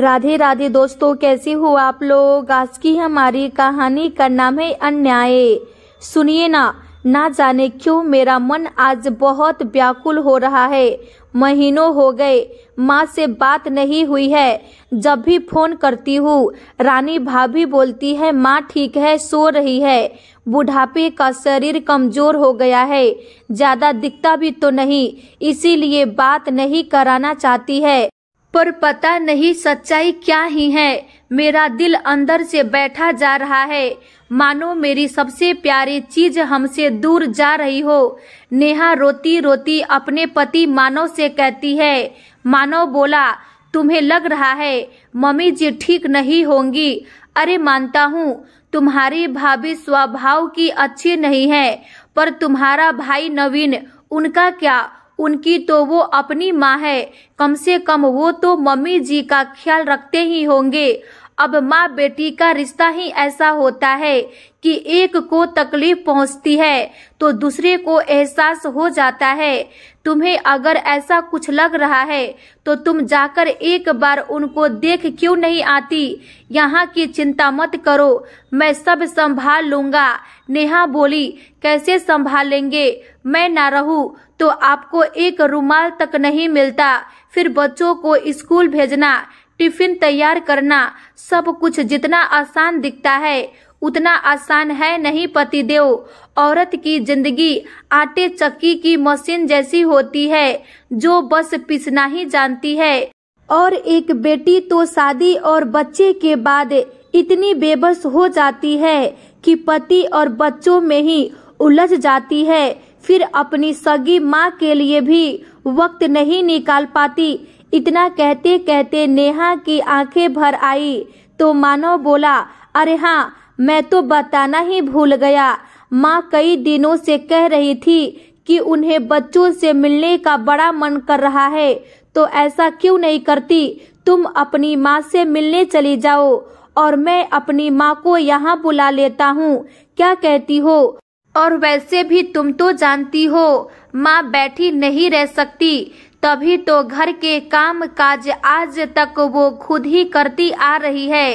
राधे राधे दोस्तों कैसे हो आप लोग आज की हमारी कहानी का नाम है अन्याय सुनिए ना ना जाने क्यों मेरा मन आज बहुत व्याकुल हो रहा है महीनों हो गए माँ से बात नहीं हुई है जब भी फोन करती हूँ रानी भाभी बोलती है माँ ठीक है सो रही है बुढ़ापे का शरीर कमजोर हो गया है ज्यादा दिखता भी तो नहीं इसीलिए बात नहीं कराना चाहती है पर पता नहीं सच्चाई क्या ही है मेरा दिल अंदर से बैठा जा रहा है मानो मेरी सबसे प्यारी चीज हमसे दूर जा रही हो नेहा रोती रोती अपने पति मानव से कहती है मानव बोला तुम्हें लग रहा है मम्मी जी ठीक नहीं होंगी अरे मानता हूँ तुम्हारी भाभी स्वभाव की अच्छी नहीं है पर तुम्हारा भाई नवीन उनका क्या उनकी तो वो अपनी माँ है कम से कम वो तो मम्मी जी का ख्याल रखते ही होंगे अब माँ बेटी का रिश्ता ही ऐसा होता है कि एक को तकलीफ पहुँचती है तो दूसरे को एहसास हो जाता है तुम्हें अगर ऐसा कुछ लग रहा है तो तुम जाकर एक बार उनको देख क्यों नहीं आती यहाँ की चिंता मत करो मैं सब संभाल लूंगा नेहा बोली कैसे संभालेंगे मैं ना रहूँ तो आपको एक रुमाल तक नहीं मिलता फिर बच्चों को स्कूल भेजना टिफिन तैयार करना सब कुछ जितना आसान दिखता है उतना आसान है नहीं पतिदेव औरत की जिंदगी आटे चक्की की मशीन जैसी होती है जो बस पिसना ही जानती है और एक बेटी तो शादी और बच्चे के बाद इतनी बेबस हो जाती है कि पति और बच्चों में ही उलझ जाती है फिर अपनी सगी माँ के लिए भी वक्त नहीं निकाल पाती इतना कहते कहते नेहा की आंखें भर आई तो मानो बोला अरे हाँ मैं तो बताना ही भूल गया माँ कई दिनों से कह रही थी कि उन्हें बच्चों से मिलने का बड़ा मन कर रहा है तो ऐसा क्यों नहीं करती तुम अपनी माँ से मिलने चली जाओ और मैं अपनी माँ को यहाँ बुला लेता हूँ क्या कहती हो और वैसे भी तुम तो जानती हो माँ बैठी नहीं रह सकती तभी तो घर के काम काज आज तक वो खुद ही करती आ रही है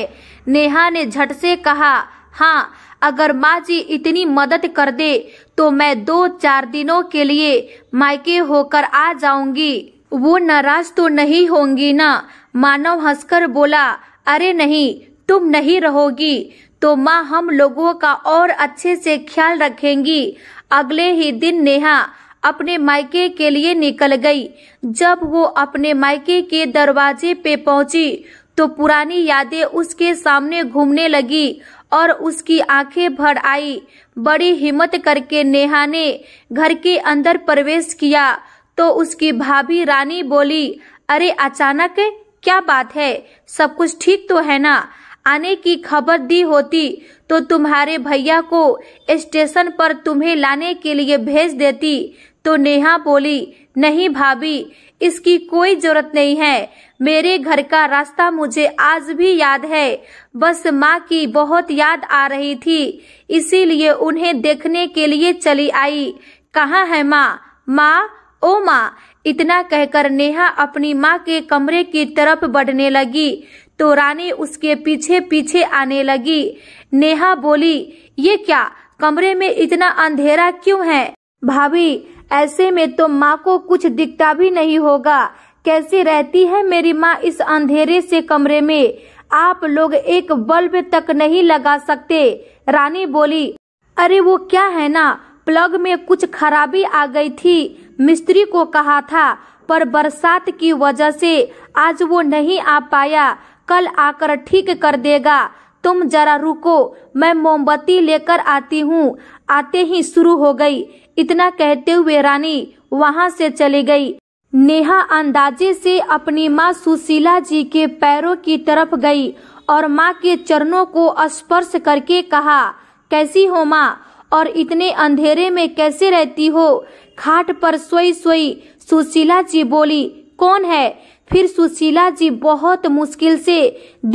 नेहा ने झट से कहा हाँ अगर माँ जी इतनी मदद कर दे तो मैं दो चार दिनों के लिए मायके होकर आ जाऊंगी वो नाराज तो नहीं होंगी ना मानव हंसकर बोला अरे नहीं तुम नहीं रहोगी तो माँ हम लोगों का और अच्छे से ख्याल रखेंगी अगले ही दिन नेहा अपने मायके के लिए निकल गई जब वो अपने मायके के दरवाजे पे पहुंची तो पुरानी यादें उसके सामने घूमने लगी और उसकी आंखें भर आई बड़ी हिम्मत करके नेहा ने घर के अंदर प्रवेश किया तो उसकी भाभी रानी बोली अरे अचानक क्या बात है सब कुछ ठीक तो है ना आने की खबर दी होती तो तुम्हारे भैया को स्टेशन पर तुम्हें लाने के लिए भेज देती तो नेहा बोली नहीं भाभी इसकी कोई जरूरत नहीं है मेरे घर का रास्ता मुझे आज भी याद है बस माँ की बहुत याद आ रही थी इसीलिए उन्हें देखने के लिए चली आई कहाँ है माँ माँ ओ माँ इतना कहकर नेहा अपनी माँ के कमरे की तरफ बढ़ने लगी तो रानी उसके पीछे पीछे आने लगी नेहा बोली ये क्या कमरे में इतना अंधेरा क्यों है भाभी ऐसे में तो माँ को कुछ दिखता भी नहीं होगा कैसी रहती है मेरी माँ इस अंधेरे से कमरे में आप लोग एक बल्ब तक नहीं लगा सकते रानी बोली अरे वो क्या है ना प्लग में कुछ खराबी आ गई थी मिस्त्री को कहा था पर बरसात की वजह से आज वो नहीं आ पाया कल आकर ठीक कर देगा तुम जरा रुको मैं मोमबत्ती लेकर आती हूँ आते ही शुरू हो गई इतना कहते हुए रानी वहाँ से चली गई नेहा अंदाजे से अपनी माँ सुशीला जी के पैरों की तरफ गई और माँ के चरणों को स्पर्श करके कहा कैसी हो माँ और इतने अंधेरे में कैसे रहती हो खाट पर सोई सोई सुशीला जी बोली कौन है फिर सुशीला जी बहुत मुश्किल से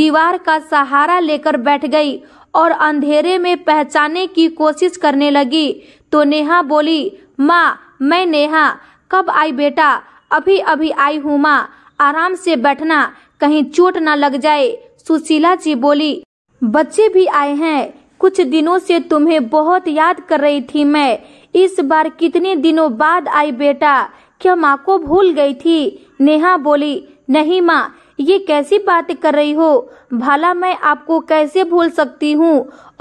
दीवार का सहारा लेकर बैठ गई और अंधेरे में पहचाने की कोशिश करने लगी तो नेहा बोली माँ मैं नेहा कब आई बेटा अभी अभी आई हूँ माँ आराम से बैठना कहीं चोट ना लग जाए सुशीला जी बोली बच्चे भी आए हैं कुछ दिनों से तुम्हें बहुत याद कर रही थी मैं इस बार कितने दिनों बाद आई बेटा क्या माँ को भूल गई थी नेहा बोली नहीं माँ ये कैसी बात कर रही हो भला मैं आपको कैसे भूल सकती हूँ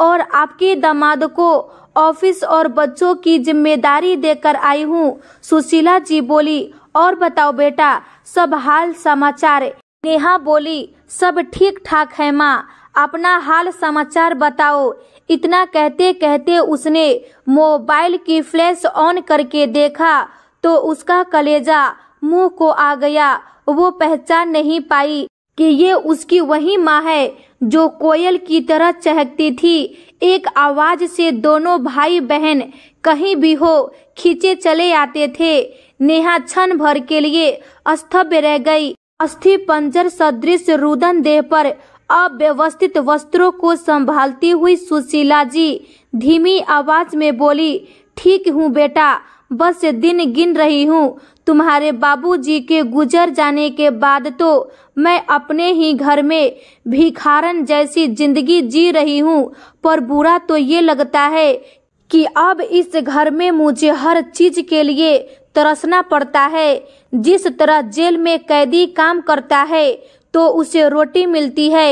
और आपके दामाद को ऑफिस और बच्चों की जिम्मेदारी देकर आई हूँ सुशीला जी बोली और बताओ बेटा सब हाल समाचार नेहा बोली सब ठीक ठाक है माँ अपना हाल समाचार बताओ इतना कहते कहते उसने मोबाइल की फ्लैश ऑन करके देखा तो उसका कलेजा मुंह को आ गया वो पहचान नहीं पाई कि ये उसकी वही माँ है जो कोयल की तरह चहकती थी एक आवाज से दोनों भाई बहन कहीं भी हो खींचे चले आते थे नेहा क्षण भर के लिए अस्तभ्य रह गई अस्थि पंजर सदृश रुदन देह पर अव्यवस्थित वस्त्रों को संभालती हुई सुशीला जी धीमी आवाज में बोली ठीक हूँ बेटा बस दिन गिन रही हूँ तुम्हारे बाबूजी के गुजर जाने के बाद तो मैं अपने ही घर में भिखारन जैसी जिंदगी जी रही हूँ पर बुरा तो ये लगता है कि अब इस घर में मुझे हर चीज के लिए तरसना पड़ता है जिस तरह जेल में कैदी काम करता है तो उसे रोटी मिलती है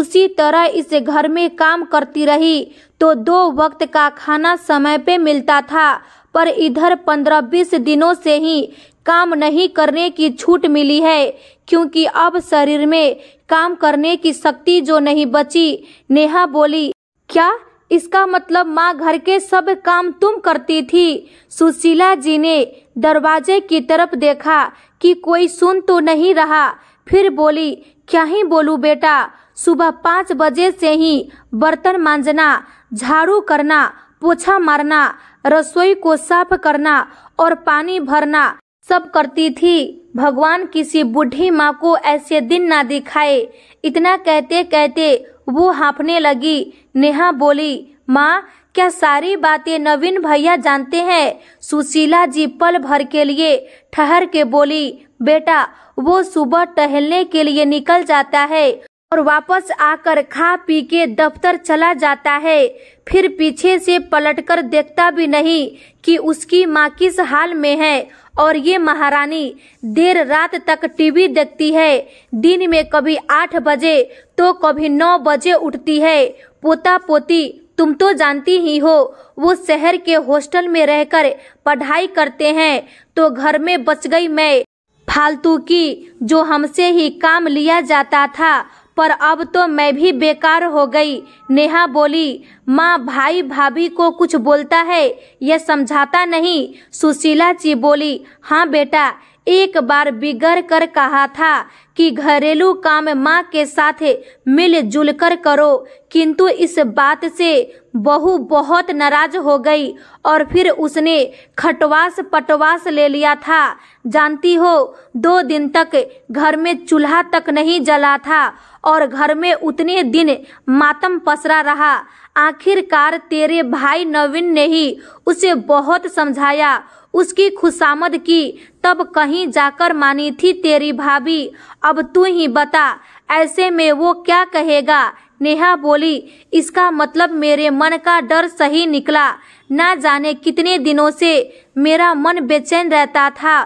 उसी तरह इस घर में काम करती रही तो दो वक्त का खाना समय पे मिलता था पर इधर पंद्रह बीस दिनों से ही काम नहीं करने की छूट मिली है क्योंकि अब शरीर में काम करने की शक्ति जो नहीं बची नेहा बोली क्या इसका मतलब माँ घर के सब काम तुम करती थी सुशीला जी ने दरवाजे की तरफ देखा कि कोई सुन तो नहीं रहा फिर बोली क्या ही बोलू बेटा सुबह पाँच बजे से ही बर्तन मांजना झाड़ू करना पोछा मारना रसोई को साफ करना और पानी भरना सब करती थी भगवान किसी बुढ़ी माँ को ऐसे दिन ना दिखाए इतना कहते कहते वो हाँफने लगी नेहा बोली माँ क्या सारी बातें नवीन भैया जानते हैं सुशीला जी पल भर के लिए ठहर के बोली बेटा वो सुबह टहलने के लिए निकल जाता है और वापस आकर खा पी के दफ्तर चला जाता है फिर पीछे से पलटकर देखता भी नहीं कि उसकी माँ किस हाल में है और ये महारानी देर रात तक टीवी देखती है दिन में कभी आठ बजे तो कभी नौ बजे उठती है पोता पोती तुम तो जानती ही हो वो शहर के हॉस्टल में रहकर पढ़ाई करते हैं तो घर में बच गई मैं फालतू की जो हमसे ही काम लिया जाता था पर अब तो मैं भी बेकार हो गई नेहा बोली माँ भाई भाभी को कुछ बोलता है यह समझाता नहीं सुशीला जी बोली हाँ बेटा एक बार बिगड़ कर कहा था कि घरेलू काम माँ के साथ मिलजुल कर करो किंतु इस बात से बहू बहुत नाराज हो गई और फिर उसने खटवास पटवास ले लिया था जानती हो दो दिन तक घर में चूल्हा तक नहीं जला था और घर में उतने दिन मातम पसरा रहा आखिरकार तेरे भाई नवीन ने ही उसे बहुत समझाया उसकी खुशामद की तब कहीं जाकर मानी थी तेरी भाभी अब तू ही बता ऐसे में वो क्या कहेगा नेहा बोली इसका मतलब मेरे मन का डर सही निकला ना जाने कितने दिनों से मेरा मन बेचैन रहता था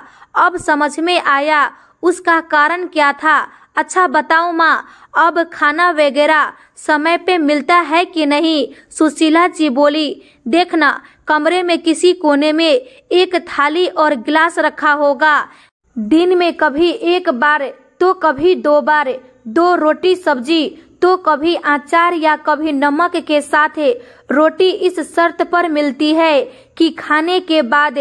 अब समझ में आया उसका कारण क्या था अच्छा बताओ माँ अब खाना वगैरह समय पे मिलता है कि नहीं सुशीला जी बोली देखना कमरे में किसी कोने में एक थाली और गिलास रखा होगा दिन में कभी एक बार तो कभी दो बार दो रोटी सब्जी तो कभी अचार या कभी नमक के साथ रोटी इस शर्त पर मिलती है कि खाने के बाद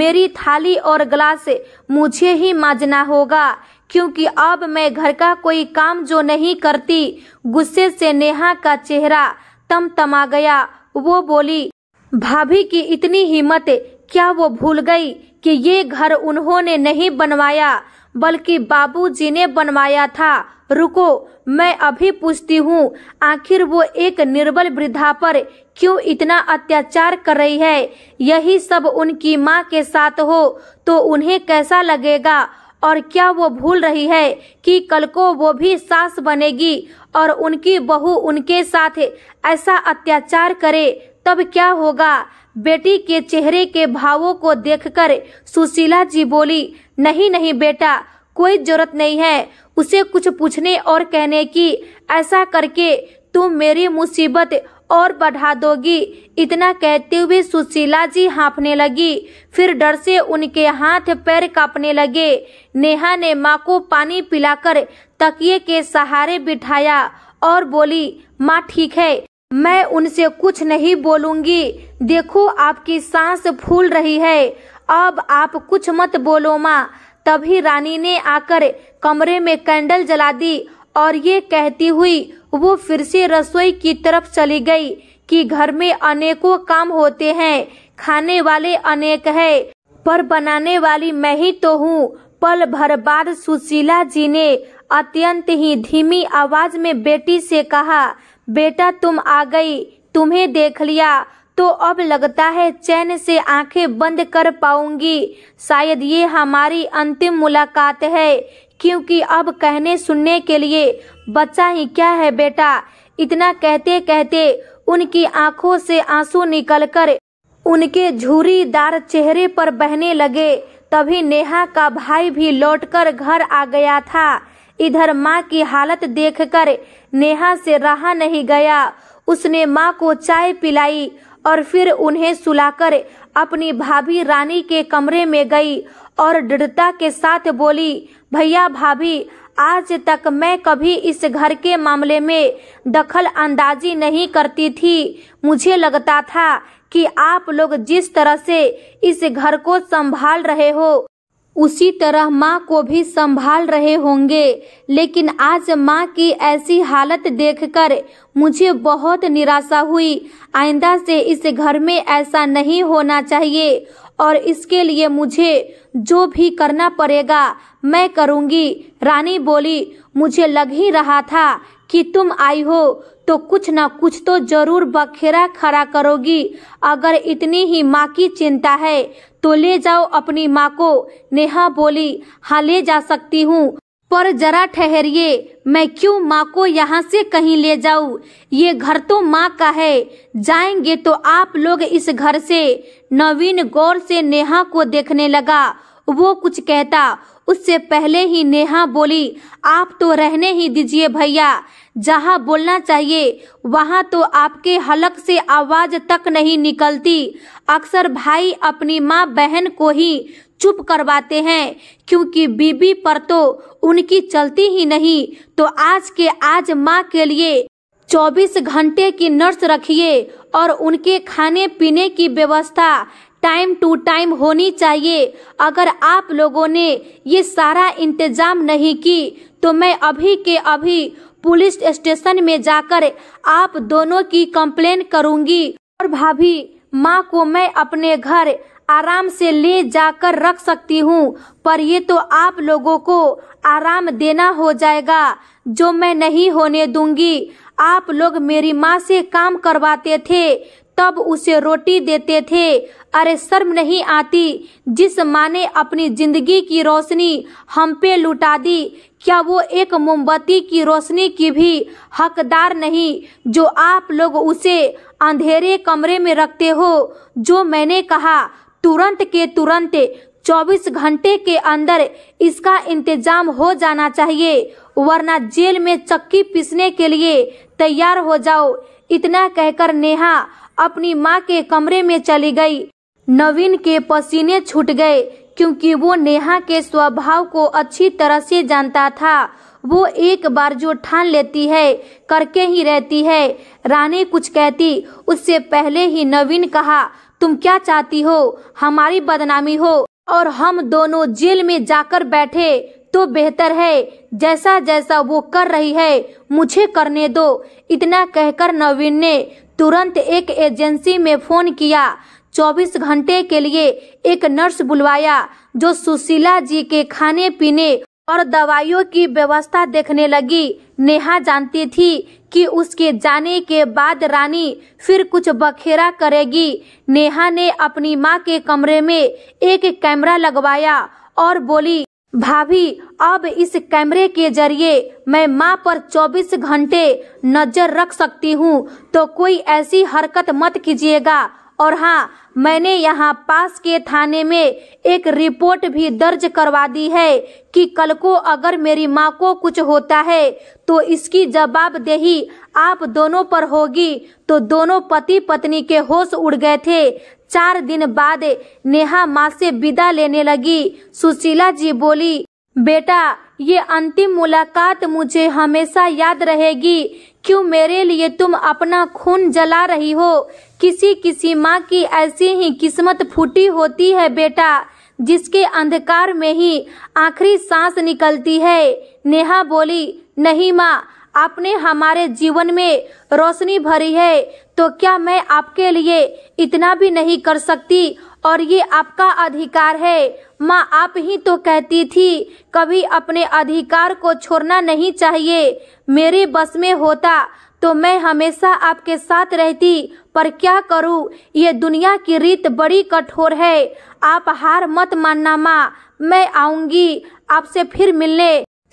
मेरी थाली और गिलास मुझे ही माजना होगा क्योंकि अब मैं घर का कोई काम जो नहीं करती गुस्से से नेहा का चेहरा तम तमा गया वो बोली भाभी की इतनी हिम्मत क्या वो भूल गई कि ये घर उन्होंने नहीं बनवाया बल्कि बाबूजी ने बनवाया था रुको मैं अभी पूछती हूँ आखिर वो एक निर्बल वृद्धा पर क्यों इतना अत्याचार कर रही है यही सब उनकी माँ के साथ हो तो उन्हें कैसा लगेगा और क्या वो भूल रही है कि कल को वो भी सास बनेगी और उनकी बहू उनके साथ ऐसा अत्याचार करे तब क्या होगा बेटी के चेहरे के भावों को देखकर सुशीला जी बोली नहीं नहीं बेटा कोई जरूरत नहीं है उसे कुछ पूछने और कहने की ऐसा करके तुम मेरी मुसीबत और बढ़ा दोगी इतना कहते हुए सुशीला जी हाँफने लगी फिर डर से उनके हाथ पैर कापने लगे नेहा ने माँ को पानी पिलाकर तकिए के सहारे बिठाया और बोली माँ ठीक है मैं उनसे कुछ नहीं बोलूंगी देखो आपकी सांस फूल रही है अब आप कुछ मत बोलो माँ तभी रानी ने आकर कमरे में कैंडल जला दी और ये कहती हुई वो फिर से रसोई की तरफ चली गई कि घर में अनेकों काम होते हैं खाने वाले अनेक है पर बनाने वाली मैं ही तो हूँ पल भर बाद सुशीला जी ने अत्यंत ही धीमी आवाज में बेटी से कहा बेटा तुम आ गई तुम्हें देख लिया तो अब लगता है चैन से आंखें बंद कर पाऊंगी शायद ये हमारी अंतिम मुलाकात है क्योंकि अब कहने सुनने के लिए बच्चा ही क्या है बेटा इतना कहते कहते उनकी आंखों से आंसू निकलकर उनके झूरीदार चेहरे पर बहने लगे तभी नेहा का भाई भी लौटकर घर आ गया था इधर माँ की हालत देखकर नेहा से रहा नहीं गया उसने माँ को चाय पिलाई और फिर उन्हें सुलाकर अपनी भाभी रानी के कमरे में गई और दृढ़ता के साथ बोली भैया भाभी आज तक मैं कभी इस घर के मामले में दखल अंदाजी नहीं करती थी मुझे लगता था कि आप लोग जिस तरह से इस घर को संभाल रहे हो उसी तरह माँ को भी संभाल रहे होंगे लेकिन आज माँ की ऐसी हालत देखकर मुझे बहुत निराशा हुई आइंदा से इस घर में ऐसा नहीं होना चाहिए और इसके लिए मुझे जो भी करना पड़ेगा मैं करूँगी रानी बोली मुझे लग ही रहा था कि तुम आई हो तो कुछ ना कुछ तो जरूर बखेरा खड़ा करोगी अगर इतनी ही माँ की चिंता है तो ले जाओ अपनी माँ को नेहा बोली हाँ ले जा सकती हूँ पर जरा ठहरिए मैं क्यों माँ को यहाँ से कहीं ले जाऊँ ये घर तो माँ का है जाएंगे तो आप लोग इस घर से नवीन गौर से नेहा को देखने लगा वो कुछ कहता उससे पहले ही नेहा बोली आप तो रहने ही दीजिए भैया जहाँ बोलना चाहिए वहाँ तो आपके हलक से आवाज तक नहीं निकलती अक्सर भाई अपनी माँ बहन को ही चुप करवाते हैं क्योंकि बीबी पर तो उनकी चलती ही नहीं तो आज के आज माँ के लिए 24 घंटे की नर्स रखिए और उनके खाने पीने की व्यवस्था टाइम टू टाइम होनी चाहिए अगर आप लोगों ने ये सारा इंतजाम नहीं की तो मैं अभी के अभी पुलिस स्टेशन में जाकर आप दोनों की कंप्लेन करूंगी और भाभी माँ को मैं अपने घर आराम से ले जाकर रख सकती हूँ पर ये तो आप लोगों को आराम देना हो जाएगा जो मैं नहीं होने दूंगी आप लोग मेरी माँ से काम करवाते थे तब उसे रोटी देते थे अरे शर्म नहीं आती जिस माँ ने अपनी जिंदगी की रोशनी हम पे लुटा दी क्या वो एक मोमबत्ती की रोशनी की भी हकदार नहीं जो आप लोग उसे अंधेरे कमरे में रखते हो जो मैंने कहा तुरंत के तुरंत 24 घंटे के अंदर इसका इंतजाम हो जाना चाहिए वरना जेल में चक्की पीसने के लिए तैयार हो जाओ इतना कहकर नेहा अपनी माँ के कमरे में चली गई नवीन के पसीने छूट गए क्योंकि वो नेहा के स्वभाव को अच्छी तरह से जानता था वो एक बार जो ठान लेती है करके ही रहती है रानी कुछ कहती उससे पहले ही नवीन कहा तुम क्या चाहती हो हमारी बदनामी हो और हम दोनों जेल में जाकर बैठे तो बेहतर है जैसा जैसा वो कर रही है मुझे करने दो इतना कहकर नवीन ने तुरंत एक एजेंसी में फोन किया 24 घंटे के लिए एक नर्स बुलवाया जो सुशीला जी के खाने पीने और दवाइयों की व्यवस्था देखने लगी नेहा जानती थी कि उसके जाने के बाद रानी फिर कुछ बखेरा करेगी नेहा ने अपनी माँ के कमरे में एक कैमरा लगवाया और बोली भाभी अब इस कैमरे के जरिए मैं माँ पर 24 घंटे नजर रख सकती हूँ तो कोई ऐसी हरकत मत कीजिएगा और हाँ मैंने यहाँ पास के थाने में एक रिपोर्ट भी दर्ज करवा दी है कि कल को अगर मेरी माँ को कुछ होता है तो इसकी जवाबदेही आप दोनों पर होगी तो दोनों पति पत्नी के होश उड़ गए थे चार दिन बाद नेहा माँ से विदा लेने लगी सुशीला जी बोली बेटा ये अंतिम मुलाकात मुझे हमेशा याद रहेगी क्यों मेरे लिए तुम अपना खून जला रही हो किसी किसी माँ की ऐसी ही किस्मत फूटी होती है बेटा जिसके अंधकार में ही आखिरी सांस निकलती है नेहा बोली नहीं माँ आपने हमारे जीवन में रोशनी भरी है तो क्या मैं आपके लिए इतना भी नहीं कर सकती और ये आपका अधिकार है माँ आप ही तो कहती थी कभी अपने अधिकार को छोड़ना नहीं चाहिए मेरे बस में होता तो मैं हमेशा आपके साथ रहती पर क्या करूँ ये दुनिया की रीत बड़ी कठोर है आप हार मत मानना माँ मैं आऊंगी आपसे फिर मिलने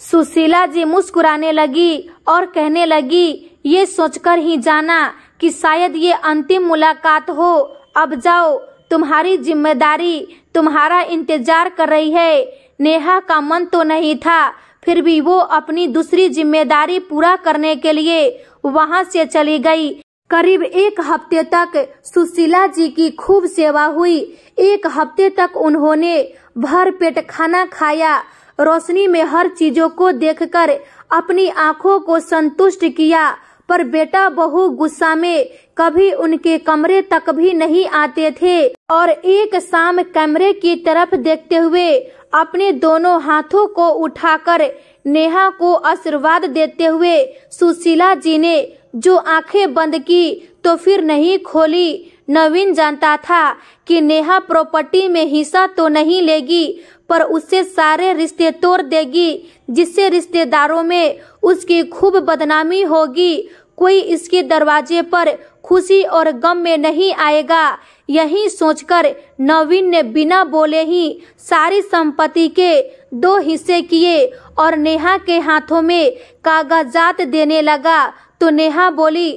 सुशीला जी मुस्कुराने लगी और कहने लगी ये सोचकर ही जाना कि शायद ये अंतिम मुलाकात हो अब जाओ तुम्हारी जिम्मेदारी तुम्हारा इंतजार कर रही है नेहा का मन तो नहीं था फिर भी वो अपनी दूसरी जिम्मेदारी पूरा करने के लिए वहाँ से चली गई करीब एक हफ्ते तक सुशीला जी की खूब सेवा हुई एक हफ्ते तक उन्होंने भर पेट खाना खाया रोशनी में हर चीजों को देखकर अपनी आंखों को संतुष्ट किया पर बेटा बहू गुस्सा में कभी उनके कमरे तक भी नहीं आते थे और एक शाम कमरे की तरफ देखते हुए अपने दोनों हाथों को उठाकर नेहा को आशीर्वाद देते हुए सुशीला जी ने जो आंखें बंद की तो फिर नहीं खोली नवीन जानता था कि नेहा प्रॉपर्टी में हिस्सा तो नहीं लेगी पर उससे सारे रिश्ते तोड़ देगी जिससे रिश्तेदारों में उसकी खूब बदनामी होगी कोई इसके दरवाजे पर खुशी और गम में नहीं आएगा यही सोचकर नवीन ने बिना बोले ही सारी संपत्ति के दो हिस्से किए और नेहा के हाथों में कागजात देने लगा तो नेहा बोली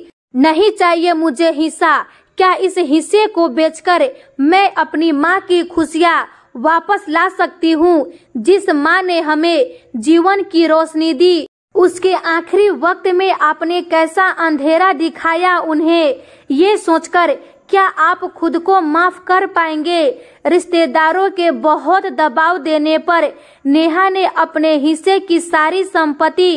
नहीं चाहिए मुझे हिस्सा क्या इस हिस्से को बेचकर मैं अपनी माँ की खुशियाँ वापस ला सकती हूँ जिस माँ ने हमें जीवन की रोशनी दी उसके आखिरी वक्त में आपने कैसा अंधेरा दिखाया उन्हें ये सोचकर क्या आप खुद को माफ कर पाएंगे रिश्तेदारों के बहुत दबाव देने पर नेहा ने अपने हिस्से की सारी संपत्ति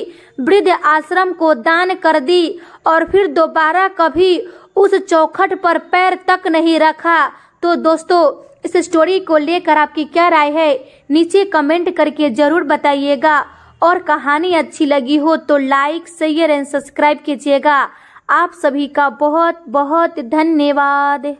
वृद्ध आश्रम को दान कर दी और फिर दोबारा कभी उस चौखट पर पैर तक नहीं रखा तो दोस्तों इस स्टोरी को लेकर आपकी क्या राय है नीचे कमेंट करके जरूर बताइएगा और कहानी अच्छी लगी हो तो लाइक शेयर एंड सब्सक्राइब कीजिएगा आप सभी का बहुत बहुत धन्यवाद